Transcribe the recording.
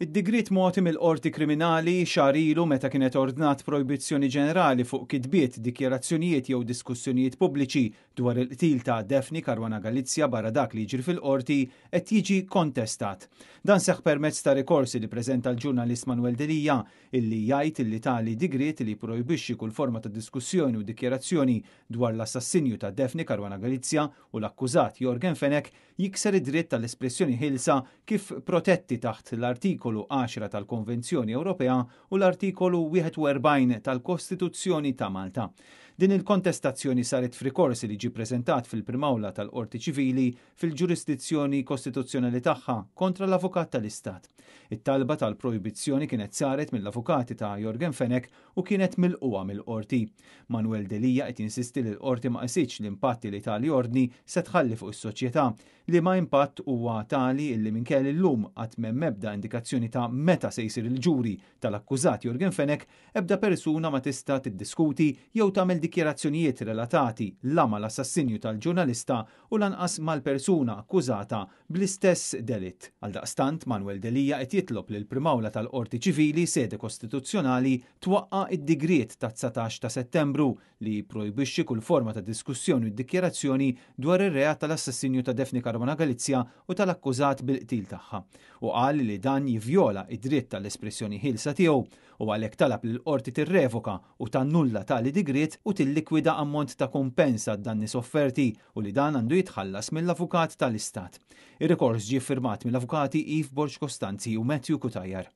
id digrit motim mill-qorti kriminali xarilu meta kienet ordnat projbizzjoni ġenerali fuq kidbiet, dikjerazzjonijiet jew diskussjonijiet pubbliċi dwar il-qtil ta' Defni Karwana Galizja barra dak li jiġri fil-qorti qed jiġi kontestat. Dan seħ permezz ta' rikorsi li preżenta l-ġurnalist Manuel Delija illi jgħid illi tali digrit li projbixxi kull forma ta' diskussjoni u dikjerazzjoni dwar l-assassinju ta' Defni Karwana Galizja u l-akkużat Jorgen Fenek jikser id-dritt tal-espressjoni ħilsa kif protetti taħt l artiklu l-artikolu 10 tal-Konvenzjoni Ewropea u l-artikolu 41 tal-Kostituzzjoni ta' Malta. Din il-kontestazzjoni saret frikorsi li ġi prezentat fil-primawla tal-Qorti Ċivili fil-ġurisdizzjoni kostituzzjonali tagħha kontra l-avukat tal-Istat. It-talba tal-proibizzjoni kienet saret mill-avukati ta' Jorgen Fenek u kienet mill-qwa mill-qorti. Manuel Delija qed insisti li l-qorti ma qisitx l-impatti li tali ordni se tħalli fuq is-soċjetà li ma impatt huwa tali illi minkell illum qatt m'hemm mebda indikazzjoni ta' meta se jsir il-ġuri tal-akkużat Jorgen Fenek ebda persuna ma tista' tiddiskuti jew tagħmel dikjerazzjonijiet relatati lama l-assassinju tal-ġurnalista u lanqas mal-persuna akkużata bl-istess delitt. Għaldaqstant Manuel Delija qed jitlob lil primawla tal-Qorti Ċivili sede kostituzzjonali twaqqa id-digriet ta' 19 ta' Settembru li projbixxi kull forma ta' diskussjoni u dikjerazzjoni dwar ir-reat tal-assassinju ta' Defni Carbona Galizja u tal-akkużat bil-qtil tagħha u qal li dan jivjola id-dritt tal-espressjoni ħilsa tiegħu u għalhekk talab lil qorti tirrevoka u tannulla tal digriet u Il-likwida ammont ta' kompensa dan danni u li dan għandu jitħallas mill-avukat tal-Istat. Ir-rekors ġie firmat mill-avukati Yves Borġ Kostanzi u Matthew Kutajer.